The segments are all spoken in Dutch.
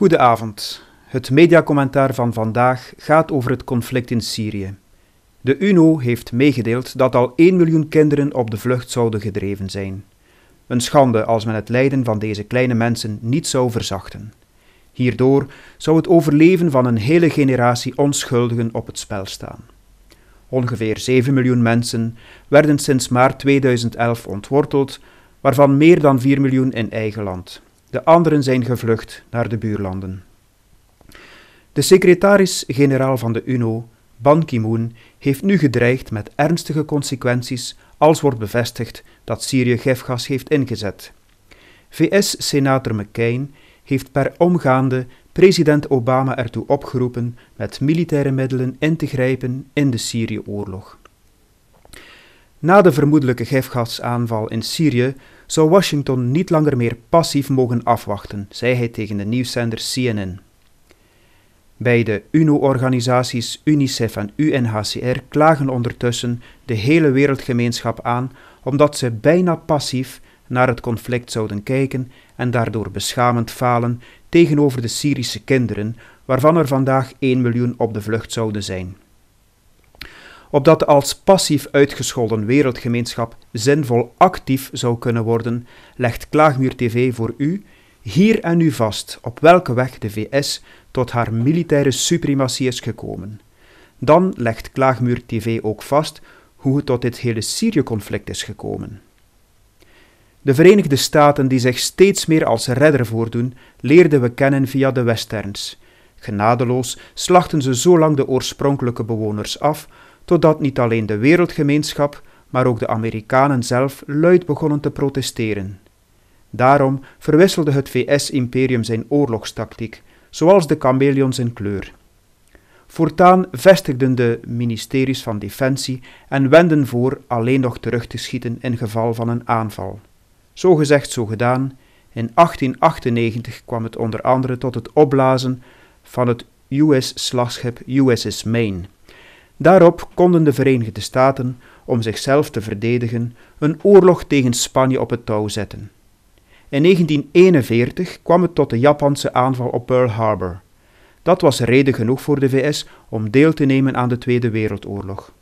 Goedenavond. Het mediacommentaar van vandaag gaat over het conflict in Syrië. De UNO heeft meegedeeld dat al 1 miljoen kinderen op de vlucht zouden gedreven zijn. Een schande als men het lijden van deze kleine mensen niet zou verzachten. Hierdoor zou het overleven van een hele generatie onschuldigen op het spel staan. Ongeveer 7 miljoen mensen werden sinds maart 2011 ontworteld, waarvan meer dan 4 miljoen in eigen land. De anderen zijn gevlucht naar de buurlanden. De secretaris-generaal van de UNO, Ban Ki-moon, heeft nu gedreigd met ernstige consequenties als wordt bevestigd dat Syrië gifgas heeft ingezet. VS-senator McCain heeft per omgaande president Obama ertoe opgeroepen met militaire middelen in te grijpen in de Syrië-oorlog. Na de vermoedelijke gifgasaanval in Syrië zou Washington niet langer meer passief mogen afwachten, zei hij tegen de nieuwszender CNN. Beide UNO-organisaties UNICEF en UNHCR klagen ondertussen de hele wereldgemeenschap aan omdat ze bijna passief naar het conflict zouden kijken en daardoor beschamend falen tegenover de Syrische kinderen, waarvan er vandaag 1 miljoen op de vlucht zouden zijn opdat de als passief uitgescholden wereldgemeenschap zinvol actief zou kunnen worden, legt Klaagmuur TV voor u hier en nu vast op welke weg de VS tot haar militaire suprematie is gekomen. Dan legt Klaagmuur TV ook vast hoe het tot dit hele Syrië-conflict is gekomen. De Verenigde Staten, die zich steeds meer als redder voordoen, leerden we kennen via de westerns. Genadeloos slachten ze zo lang de oorspronkelijke bewoners af, totdat niet alleen de wereldgemeenschap, maar ook de Amerikanen zelf luid begonnen te protesteren. Daarom verwisselde het VS-imperium zijn oorlogstactiek, zoals de chameleon zijn kleur. Voortaan vestigden de ministeries van Defensie en wenden voor alleen nog terug te schieten in geval van een aanval. Zo gezegd, zo gedaan. In 1898 kwam het onder andere tot het opblazen van het US-slagschip USS Maine. Daarop konden de Verenigde Staten, om zichzelf te verdedigen, een oorlog tegen Spanje op het touw zetten. In 1941 kwam het tot de Japanse aanval op Pearl Harbor. Dat was reden genoeg voor de VS om deel te nemen aan de Tweede Wereldoorlog.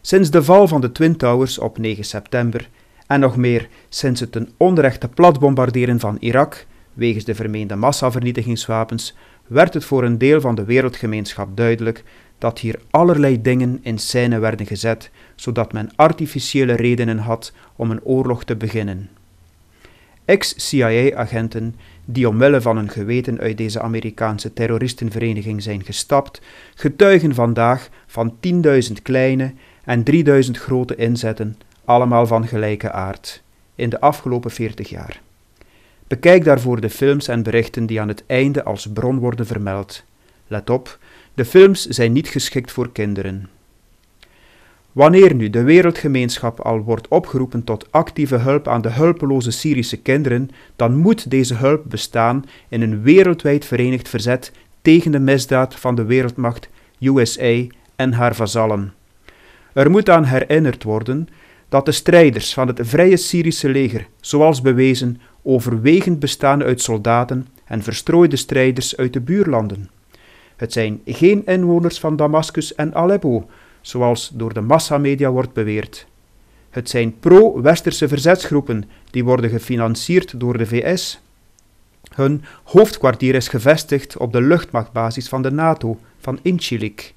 Sinds de val van de Twin Towers op 9 september en nog meer sinds het ten onrechte platbombarderen van Irak wegens de vermeende massavernietigingswapens werd het voor een deel van de wereldgemeenschap duidelijk dat hier allerlei dingen in scène werden gezet, zodat men artificiële redenen had om een oorlog te beginnen. Ex-CIA-agenten die omwille van hun geweten uit deze Amerikaanse terroristenvereniging zijn gestapt, getuigen vandaag van 10.000 kleine en 3.000 grote inzetten, allemaal van gelijke aard, in de afgelopen 40 jaar. Bekijk daarvoor de films en berichten die aan het einde als bron worden vermeld. Let op, de films zijn niet geschikt voor kinderen. Wanneer nu de wereldgemeenschap al wordt opgeroepen tot actieve hulp aan de hulpeloze Syrische kinderen, dan moet deze hulp bestaan in een wereldwijd verenigd verzet tegen de misdaad van de wereldmacht USA en haar vazallen. Er moet aan herinnerd worden dat de strijders van het Vrije Syrische leger, zoals bewezen, overwegend bestaan uit soldaten en verstrooide strijders uit de buurlanden. Het zijn geen inwoners van Damascus en Aleppo, zoals door de massamedia wordt beweerd. Het zijn pro-westerse verzetsgroepen die worden gefinancierd door de VS. Hun hoofdkwartier is gevestigd op de luchtmachtbasis van de NATO van Inchilik.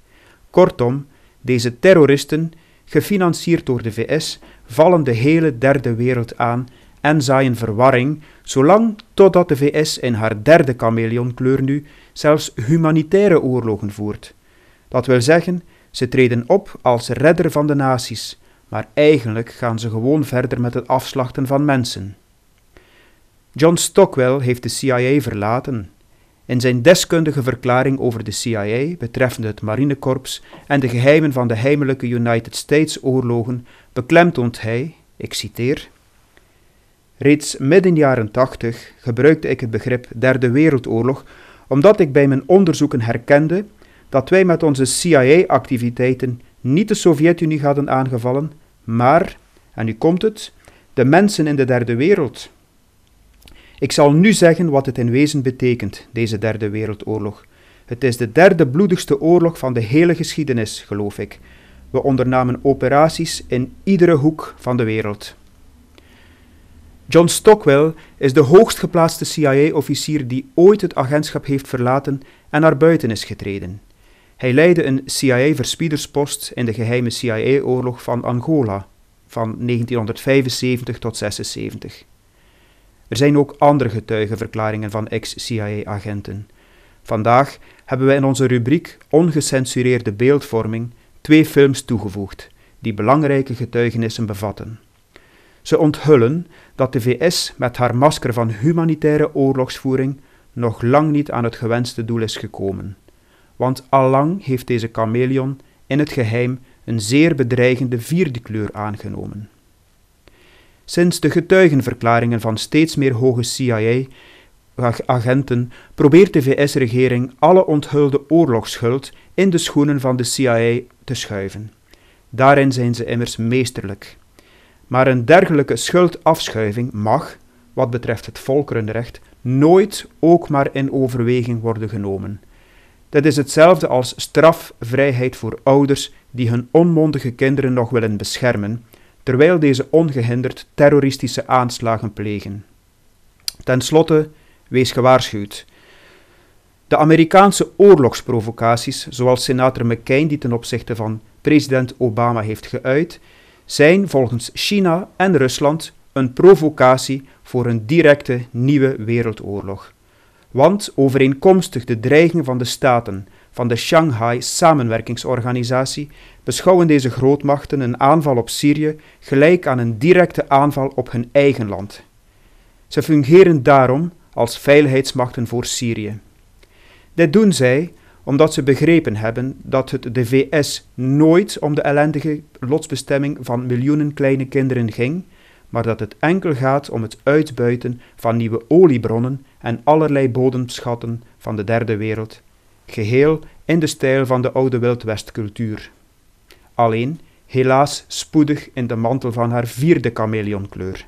Kortom, deze terroristen, gefinancierd door de VS, vallen de hele derde wereld aan en zaaien verwarring, zolang totdat de VS in haar derde chameleonkleur nu zelfs humanitaire oorlogen voert. Dat wil zeggen, ze treden op als redder van de naties, maar eigenlijk gaan ze gewoon verder met het afslachten van mensen. John Stockwell heeft de CIA verlaten. In zijn deskundige verklaring over de CIA betreffende het marinekorps en de geheimen van de heimelijke United States oorlogen beklemtoont hij, ik citeer, reeds midden jaren 80 gebruikte ik het begrip Derde Wereldoorlog omdat ik bij mijn onderzoeken herkende dat wij met onze CIA-activiteiten niet de Sovjet-Unie hadden aangevallen, maar, en nu komt het, de mensen in de derde wereld. Ik zal nu zeggen wat het in wezen betekent, deze derde wereldoorlog. Het is de derde bloedigste oorlog van de hele geschiedenis, geloof ik. We ondernamen operaties in iedere hoek van de wereld. John Stockwell is de hoogst geplaatste CIA-officier die ooit het agentschap heeft verlaten en naar buiten is getreden. Hij leidde een CIA-verspiederspost in de geheime CIA-oorlog van Angola van 1975 tot 76. Er zijn ook andere getuigenverklaringen van ex-CIA-agenten. Vandaag hebben we in onze rubriek Ongecensureerde beeldvorming twee films toegevoegd die belangrijke getuigenissen bevatten. Ze onthullen dat de VS met haar masker van humanitaire oorlogsvoering nog lang niet aan het gewenste doel is gekomen. Want allang heeft deze chameleon in het geheim een zeer bedreigende vierde kleur aangenomen. Sinds de getuigenverklaringen van steeds meer hoge CIA-agenten probeert de VS-regering alle onthulde oorlogsschuld in de schoenen van de CIA te schuiven. Daarin zijn ze immers meesterlijk. Maar een dergelijke schuldafschuiving mag, wat betreft het volkerenrecht, nooit ook maar in overweging worden genomen. Dit is hetzelfde als strafvrijheid voor ouders die hun onmondige kinderen nog willen beschermen, terwijl deze ongehinderd terroristische aanslagen plegen. Ten slotte, wees gewaarschuwd. De Amerikaanse oorlogsprovocaties, zoals senator McCain die ten opzichte van president Obama heeft geuit, zijn volgens China en Rusland een provocatie voor een directe nieuwe wereldoorlog. Want overeenkomstig de dreiging van de staten van de Shanghai Samenwerkingsorganisatie beschouwen deze grootmachten een aanval op Syrië gelijk aan een directe aanval op hun eigen land. Ze fungeren daarom als veiligheidsmachten voor Syrië. Dit doen zij omdat ze begrepen hebben dat het de VS nooit om de ellendige lotsbestemming van miljoenen kleine kinderen ging, maar dat het enkel gaat om het uitbuiten van nieuwe oliebronnen en allerlei bodemschatten van de derde wereld, geheel in de stijl van de oude wildwestcultuur. Alleen helaas spoedig in de mantel van haar vierde chameleonkleur.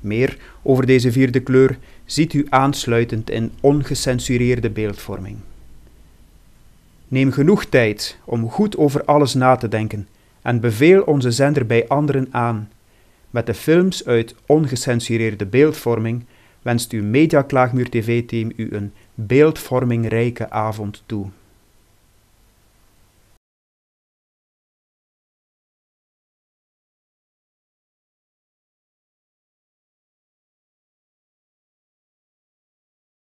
Meer over deze vierde kleur ziet u aansluitend in ongecensureerde beeldvorming. Neem genoeg tijd om goed over alles na te denken en beveel onze zender bij anderen aan. Met de films uit ongecensureerde beeldvorming wenst uw Mediaklaagmuur TV-team u een beeldvormingrijke avond toe.